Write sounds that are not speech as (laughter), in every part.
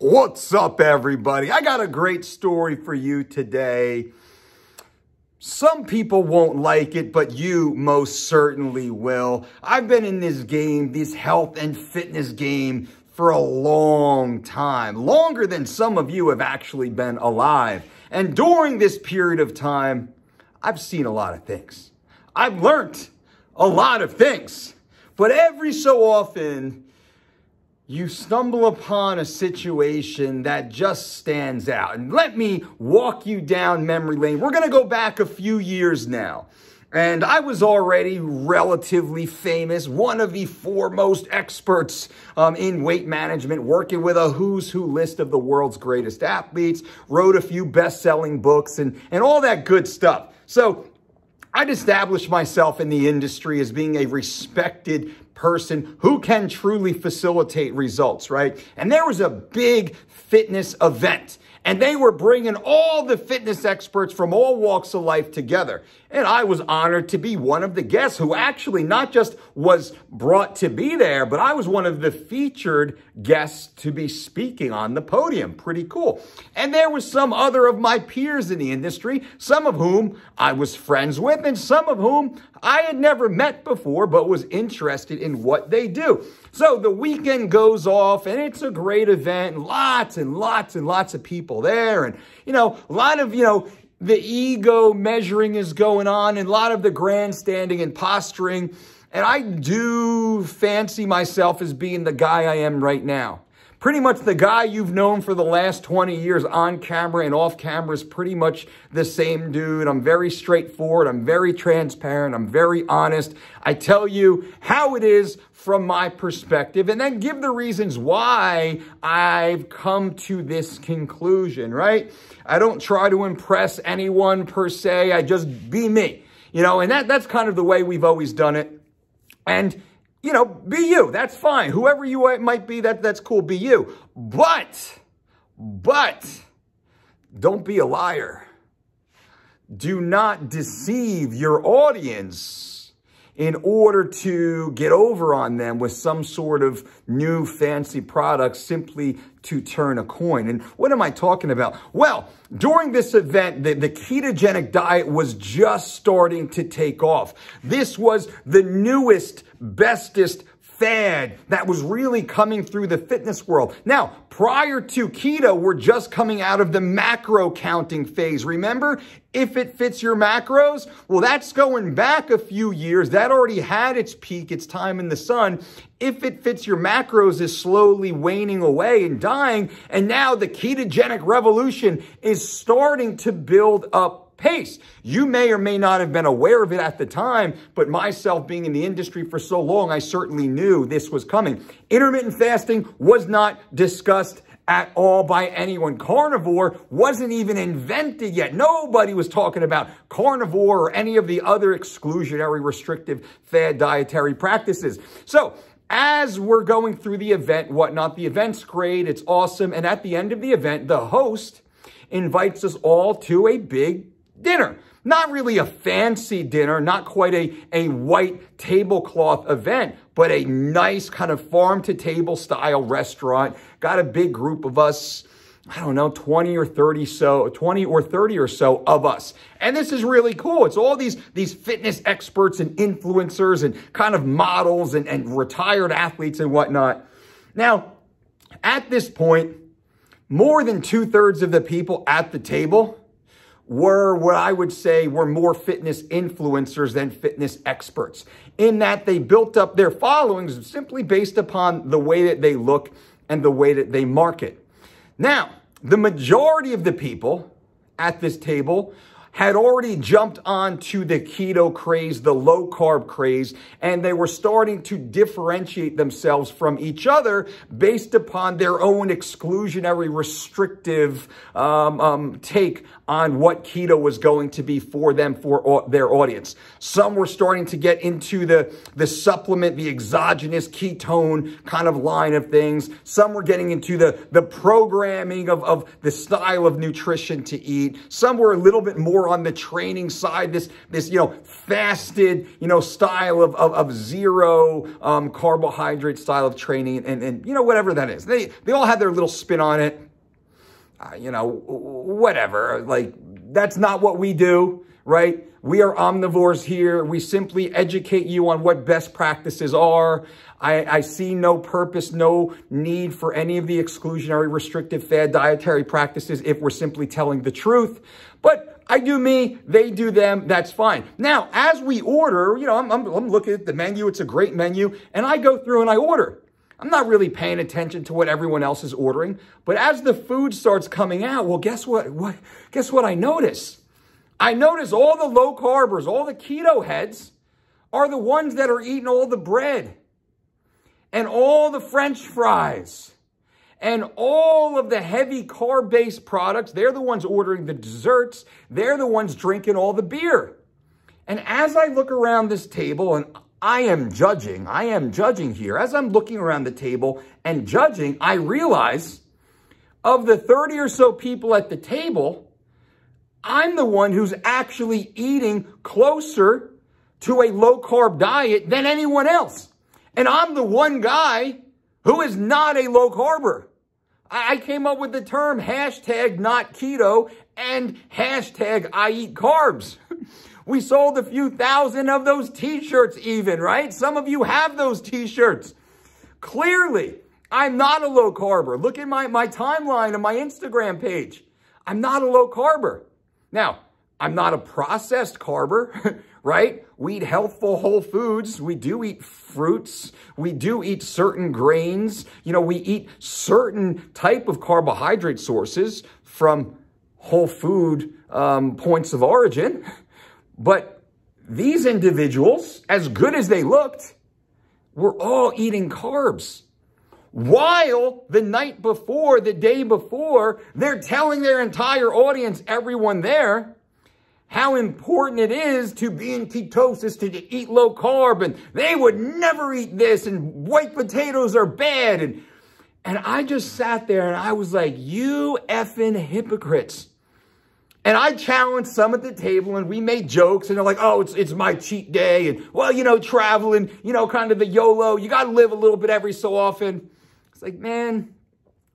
What's up, everybody? I got a great story for you today. Some people won't like it, but you most certainly will. I've been in this game, this health and fitness game, for a long time, longer than some of you have actually been alive. And during this period of time, I've seen a lot of things. I've learned a lot of things. But every so often, you stumble upon a situation that just stands out. And let me walk you down memory lane. We're going to go back a few years now. And I was already relatively famous, one of the foremost experts um, in weight management, working with a who's who list of the world's greatest athletes, wrote a few best selling books, and, and all that good stuff. So I'd established myself in the industry as being a respected person who can truly facilitate results, right? And there was a big fitness event. And they were bringing all the fitness experts from all walks of life together. And I was honored to be one of the guests who actually not just was brought to be there, but I was one of the featured guests to be speaking on the podium. Pretty cool. And there was some other of my peers in the industry, some of whom I was friends with and some of whom I had never met before, but was interested in what they do. So the weekend goes off and it's a great event. Lots and lots and lots of people there. And, you know, a lot of, you know, the ego measuring is going on and a lot of the grandstanding and posturing. And I do fancy myself as being the guy I am right now pretty much the guy you've known for the last 20 years on camera and off camera is pretty much the same dude. I'm very straightforward. I'm very transparent. I'm very honest. I tell you how it is from my perspective and then give the reasons why I've come to this conclusion, right? I don't try to impress anyone per se. I just be me, you know, and that, that's kind of the way we've always done it. And you know, be you. That's fine. Whoever you might be, that, that's cool. Be you. But, but, don't be a liar. Do not deceive your audience in order to get over on them with some sort of new fancy product simply to turn a coin. And what am I talking about? Well, during this event, the, the, ketogenic diet was just starting to take off. This was the newest, bestest fad that was really coming through the fitness world. Now, prior to keto, we're just coming out of the macro counting phase. Remember, if it fits your macros, well, that's going back a few years. That already had its peak, its time in the sun. If it fits your macros is slowly waning away and dying. And now the ketogenic revolution is starting to build up pace. You may or may not have been aware of it at the time, but myself being in the industry for so long, I certainly knew this was coming. Intermittent fasting was not discussed at all by anyone. Carnivore wasn't even invented yet. Nobody was talking about carnivore or any of the other exclusionary, restrictive, fad dietary practices. So as we're going through the event, whatnot, the event's great. It's awesome. And at the end of the event, the host invites us all to a big dinner. Not really a fancy dinner, not quite a, a white tablecloth event, but a nice kind of farm to table style restaurant. Got a big group of us, I don't know, 20 or 30 so, 20 or 30 or so of us. And this is really cool. It's all these, these fitness experts and influencers and kind of models and, and retired athletes and whatnot. Now, at this point, more than two thirds of the people at the table were what I would say were more fitness influencers than fitness experts, in that they built up their followings simply based upon the way that they look and the way that they market. Now, the majority of the people at this table had already jumped onto the keto craze, the low carb craze, and they were starting to differentiate themselves from each other based upon their own exclusionary, restrictive um, um, take on what keto was going to be for them, for their audience. Some were starting to get into the, the supplement, the exogenous ketone kind of line of things. Some were getting into the, the programming of, of the style of nutrition to eat. Some were a little bit more on the training side, this, this you know, fasted, you know, style of, of, of zero um, carbohydrate style of training and, and, you know, whatever that is. They, they all have their little spin on it. Uh, you know, whatever. Like, that's not what we do, right? We are omnivores here. We simply educate you on what best practices are. I, I, see no purpose, no need for any of the exclusionary, restrictive, fad dietary practices if we're simply telling the truth. But I do me, they do them, that's fine. Now, as we order, you know, I'm, I'm, I'm looking at the menu, it's a great menu, and I go through and I order. I'm not really paying attention to what everyone else is ordering, but as the food starts coming out, well, guess what? What? Guess what? I notice. I notice all the low carbers, all the keto heads, are the ones that are eating all the bread and all the French fries and all of the heavy carb-based products, they're the ones ordering the desserts, they're the ones drinking all the beer. And as I look around this table, and I am judging, I am judging here, as I'm looking around the table and judging, I realize of the 30 or so people at the table, I'm the one who's actually eating closer to a low carb diet than anyone else. And I'm the one guy who is not a low carber? I came up with the term hashtag not keto and hashtag I eat carbs. (laughs) We sold a few thousand of those t-shirts even, right? Some of you have those t-shirts. Clearly, I'm not a low carber. Look at my, my timeline and my Instagram page. I'm not a low carber. Now, I'm not a processed carber. (laughs) right? We eat healthful whole foods. We do eat fruits. We do eat certain grains. You know, we eat certain type of carbohydrate sources from whole food um, points of origin. But these individuals, as good as they looked, were all eating carbs. While the night before, the day before, they're telling their entire audience, everyone there, how important it is to be in ketosis, to eat low carb, and they would never eat this, and white potatoes are bad. And, and I just sat there and I was like, you effing hypocrites. And I challenged some at the table and we made jokes and they're like, oh, it's, it's my cheat day. And well, you know, traveling, you know, kind of the YOLO, you got to live a little bit every so often. It's like, man,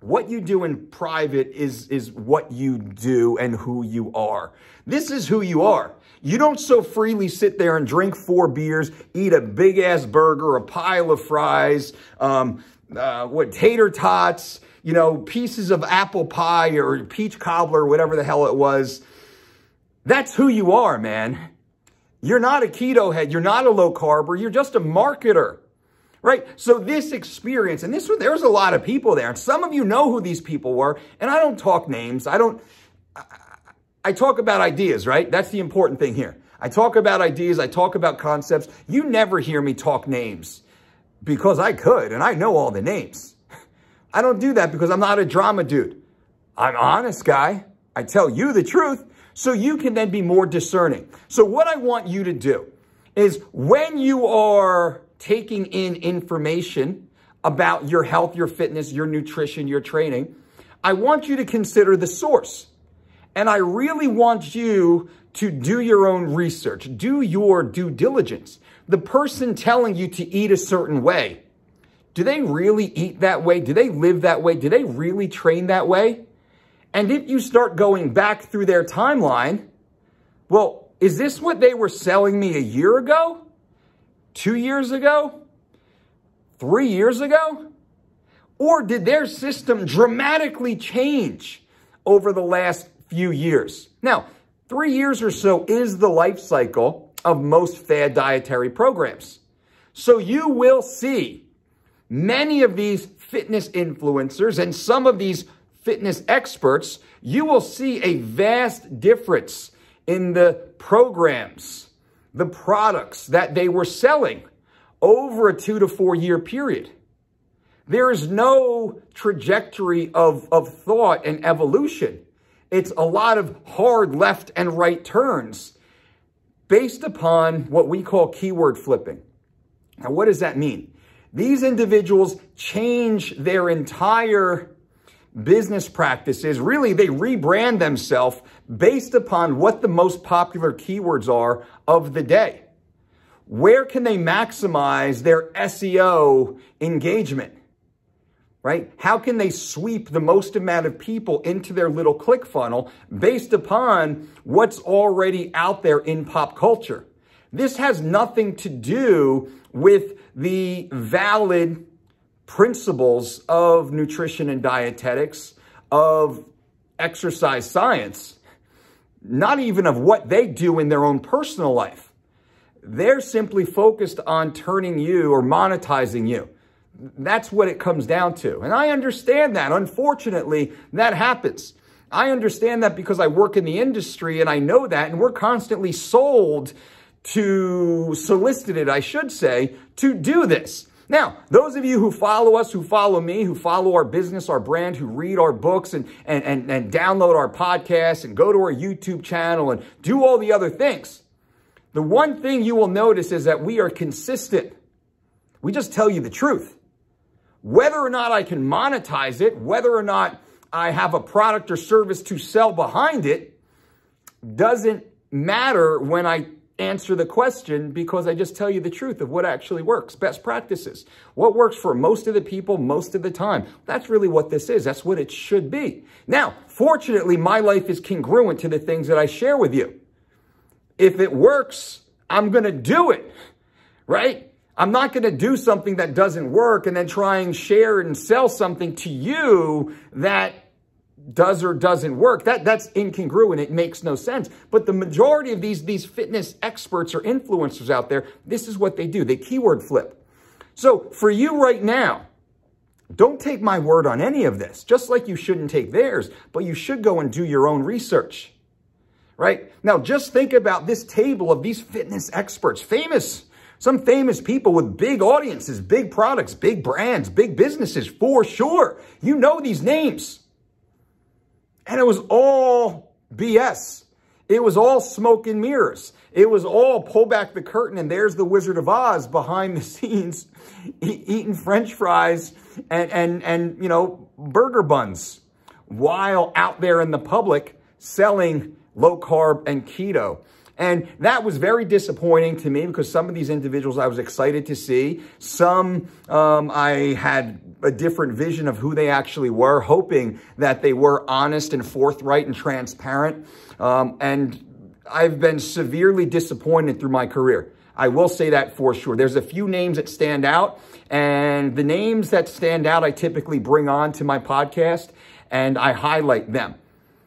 what you do in private is, is what you do and who you are. This is who you are. You don't so freely sit there and drink four beers, eat a big ass burger, a pile of fries, um, uh, what tater tots, you know, pieces of apple pie or peach cobbler, whatever the hell it was. That's who you are, man. You're not a keto head. You're not a low carber. You're just a marketer right? So this experience, and this was, there was a lot of people there, and some of you know who these people were, and I don't talk names. I don't, I, I talk about ideas, right? That's the important thing here. I talk about ideas. I talk about concepts. You never hear me talk names because I could, and I know all the names. (laughs) I don't do that because I'm not a drama dude. I'm honest guy. I tell you the truth so you can then be more discerning. So what I want you to do is when you are taking in information about your health, your fitness, your nutrition, your training, I want you to consider the source. And I really want you to do your own research, do your due diligence. The person telling you to eat a certain way, do they really eat that way? Do they live that way? Do they really train that way? And if you start going back through their timeline, well, is this what they were selling me a year ago? two years ago, three years ago? Or did their system dramatically change over the last few years? Now, three years or so is the life cycle of most fad dietary programs. So you will see many of these fitness influencers and some of these fitness experts, you will see a vast difference in the programs the products that they were selling over a two to four year period. There is no trajectory of, of thought and evolution. It's a lot of hard left and right turns based upon what we call keyword flipping. Now, what does that mean? These individuals change their entire business practices. Really, they rebrand themselves based upon what the most popular keywords are of the day. Where can they maximize their SEO engagement? Right? How can they sweep the most amount of people into their little click funnel based upon what's already out there in pop culture? This has nothing to do with the valid principles of nutrition and dietetics, of exercise science, not even of what they do in their own personal life. They're simply focused on turning you or monetizing you. That's what it comes down to. And I understand that. Unfortunately, that happens. I understand that because I work in the industry and I know that, and we're constantly sold to, solicited, I should say, to do this. Now, those of you who follow us, who follow me, who follow our business, our brand, who read our books and, and, and, and download our podcasts and go to our YouTube channel and do all the other things, the one thing you will notice is that we are consistent. We just tell you the truth. Whether or not I can monetize it, whether or not I have a product or service to sell behind it, doesn't matter when I answer the question because I just tell you the truth of what actually works, best practices, what works for most of the people most of the time. That's really what this is. That's what it should be. Now, fortunately, my life is congruent to the things that I share with you. If it works, I'm going to do it, right? I'm not going to do something that doesn't work and then try and share and sell something to you that does or doesn't work, that, that's incongruent. It makes no sense. But the majority of these, these fitness experts or influencers out there, this is what they do. They keyword flip. So for you right now, don't take my word on any of this, just like you shouldn't take theirs, but you should go and do your own research, right? Now, just think about this table of these fitness experts, famous, some famous people with big audiences, big products, big brands, big businesses, for sure. You know these names. And it was all BS. It was all smoke and mirrors. It was all pull back the curtain and there's the Wizard of Oz behind the (laughs) scenes e eating french fries and, and, and, you know, burger buns while out there in the public selling low carb and keto. And that was very disappointing to me because some of these individuals I was excited to see. Some um, I had a different vision of who they actually were, hoping that they were honest and forthright and transparent. Um, and I've been severely disappointed through my career. I will say that for sure. There's a few names that stand out, and the names that stand out, I typically bring on to my podcast and I highlight them,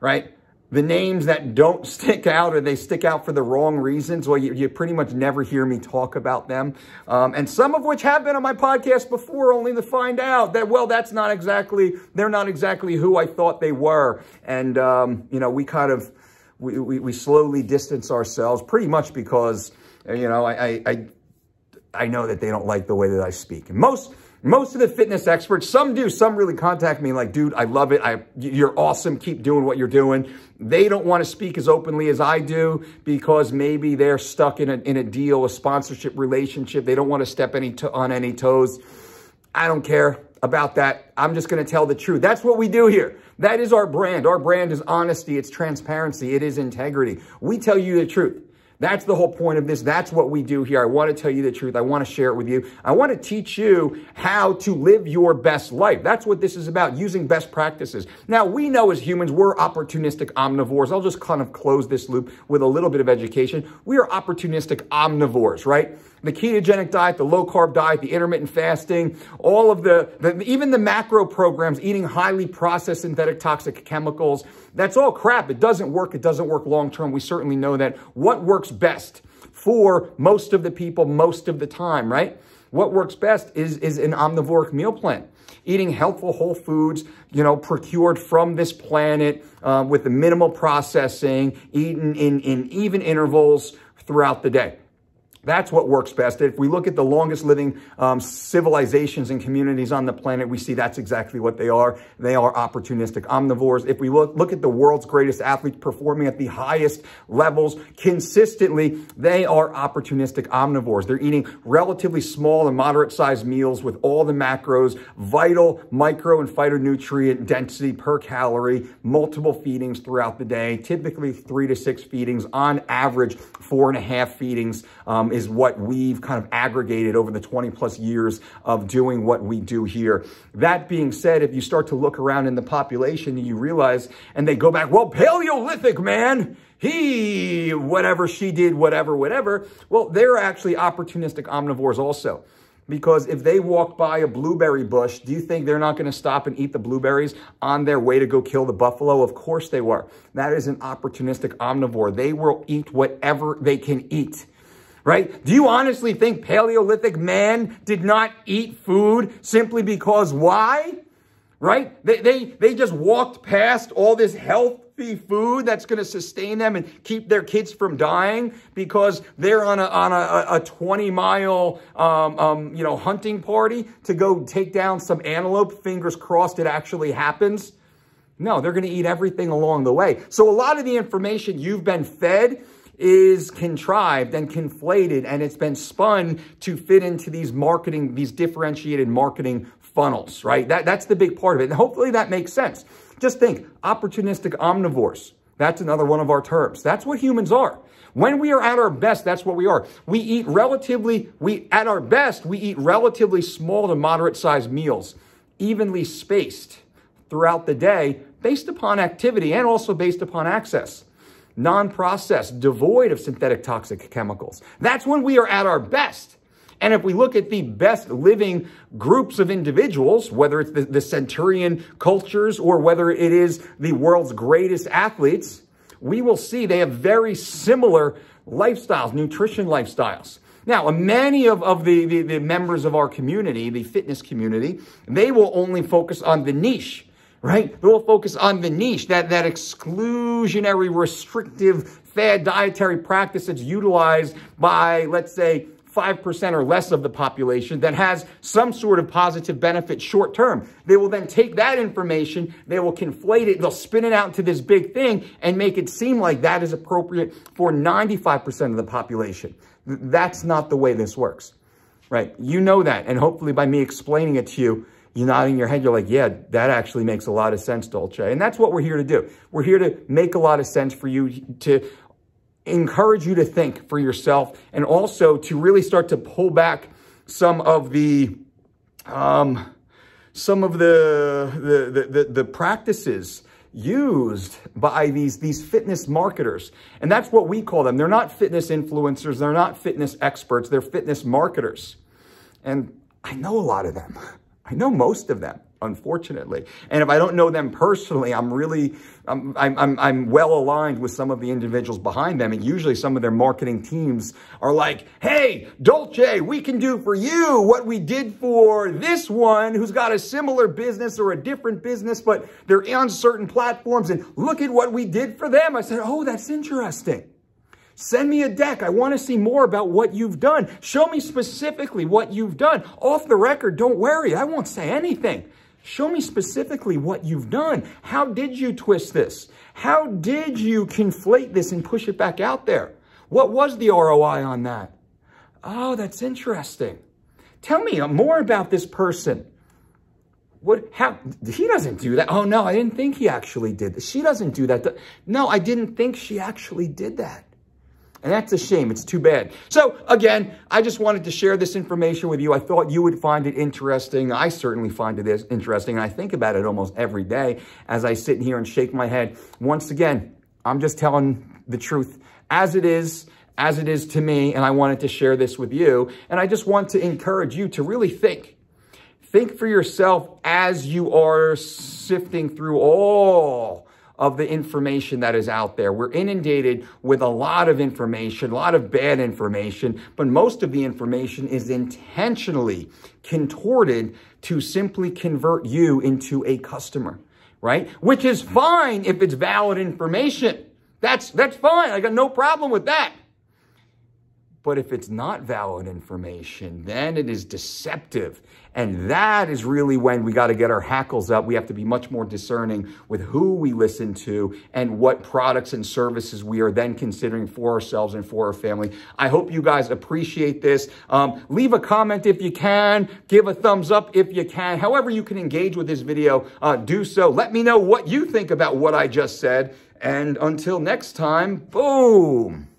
right? the names that don't (laughs) stick out or they stick out for the wrong reasons, well, you, you pretty much never hear me talk about them. Um, and some of which have been on my podcast before, only to find out that, well, that's not exactly, they're not exactly who I thought they were. And, um, you know, we kind of, we, we, we, slowly distance ourselves pretty much because, you know, I, I, I I know that they don't like the way that I speak. And most most of the fitness experts, some do, some really contact me like, dude, I love it. I, you're awesome. Keep doing what you're doing. They don't want to speak as openly as I do because maybe they're stuck in a, in a deal, a sponsorship relationship. They don't want to step any on any toes. I don't care about that. I'm just going to tell the truth. That's what we do here. That is our brand. Our brand is honesty. It's transparency. It is integrity. We tell you the truth. That's the whole point of this. That's what we do here. I want to tell you the truth. I want to share it with you. I want to teach you how to live your best life. That's what this is about, using best practices. Now, we know as humans, we're opportunistic omnivores. I'll just kind of close this loop with a little bit of education. We are opportunistic omnivores, right? the ketogenic diet, the low carb diet, the intermittent fasting, all of the, the even the macro programs, eating highly processed synthetic toxic chemicals, that's all crap. It doesn't work. It doesn't work long term. We certainly know that. What works best for most of the people most of the time, right? What works best is, is an omnivoric meal plan eating healthful whole foods, you know, procured from this planet uh, with the minimal processing, eaten in, in even intervals throughout the day. That's what works best. If we look at the longest living um, civilizations and communities on the planet, we see that's exactly what they are. They are opportunistic omnivores. If we look, look at the world's greatest athletes performing at the highest levels consistently, they are opportunistic omnivores. They're eating relatively small and moderate sized meals with all the macros, vital micro and phytonutrient density per calorie, multiple feedings throughout the day, typically three to six feedings, on average, four and a half feedings um, is what we've kind of aggregated over the 20 plus years of doing what we do here. That being said, if you start to look around in the population, you realize, and they go back, well, Paleolithic man, he, whatever she did, whatever, whatever. Well, they're actually opportunistic omnivores also. Because if they walk by a blueberry bush, do you think they're not going to stop and eat the blueberries on their way to go kill the buffalo? Of course they were. That is an opportunistic omnivore. They will eat whatever they can eat right? Do you honestly think Paleolithic man did not eat food simply because why? Right? They, they, they just walked past all this healthy food that's going to sustain them and keep their kids from dying because they're on a, on a, a 20 mile, um, um, you know, hunting party to go take down some antelope. Fingers crossed it actually happens. No, they're going to eat everything along the way. So a lot of the information you've been fed is contrived and conflated and it's been spun to fit into these marketing, these differentiated marketing funnels, right? That, that's the big part of it. And hopefully that makes sense. Just think opportunistic omnivores. That's another one of our terms. That's what humans are. When we are at our best, that's what we are. We eat relatively, we, at our best, we eat relatively small to moderate sized meals, evenly spaced throughout the day based upon activity and also based upon access non-processed, devoid of synthetic toxic chemicals. That's when we are at our best. And if we look at the best living groups of individuals, whether it's the, the centurion cultures or whether it is the world's greatest athletes, we will see they have very similar lifestyles, nutrition lifestyles. Now, many of, of the, the, the members of our community, the fitness community, they will only focus on the niche right? They'll focus on the niche, that, that exclusionary, restrictive, fad dietary practice that's utilized by, let's say, 5% or less of the population that has some sort of positive benefit short term. They will then take that information, they will conflate it, they'll spin it out into this big thing and make it seem like that is appropriate for 95% of the population. That's not the way this works, right? You know that. And hopefully by me explaining it to you, you're nodding your head. You're like, yeah, that actually makes a lot of sense, Dolce. And that's what we're here to do. We're here to make a lot of sense for you to encourage you to think for yourself and also to really start to pull back some of the, um, some of the, the, the, the, the practices used by these, these fitness marketers. And that's what we call them. They're not fitness influencers. They're not fitness experts. They're fitness marketers. And I know a lot of them. I know most of them, unfortunately. And if I don't know them personally, I'm really, I'm, I'm, I'm well aligned with some of the individuals behind them. And usually some of their marketing teams are like, hey, Dolce, we can do for you what we did for this one who's got a similar business or a different business, but they're on certain platforms. And look at what we did for them. I said, oh, that's interesting. Send me a deck. I want to see more about what you've done. Show me specifically what you've done. Off the record, don't worry. I won't say anything. Show me specifically what you've done. How did you twist this? How did you conflate this and push it back out there? What was the ROI on that? Oh, that's interesting. Tell me more about this person. What, how, he doesn't do that. Oh no, I didn't think he actually did She doesn't do that. No, I didn't think she actually did that. And that's a shame. It's too bad. So again, I just wanted to share this information with you. I thought you would find it interesting. I certainly find it interesting. And I think about it almost every day as I sit here and shake my head. Once again, I'm just telling the truth as it is as it is to me, and I wanted to share this with you. And I just want to encourage you to really think. Think for yourself as you are sifting through all of the information that is out there. We're inundated with a lot of information, a lot of bad information, but most of the information is intentionally contorted to simply convert you into a customer, right? Which is fine if it's valid information. That's, that's fine. I got no problem with that. But if it's not valid information, then it is deceptive. And that is really when we got to get our hackles up. We have to be much more discerning with who we listen to and what products and services we are then considering for ourselves and for our family. I hope you guys appreciate this. Um, leave a comment if you can. Give a thumbs up if you can. However you can engage with this video, uh, do so. Let me know what you think about what I just said. And until next time, boom.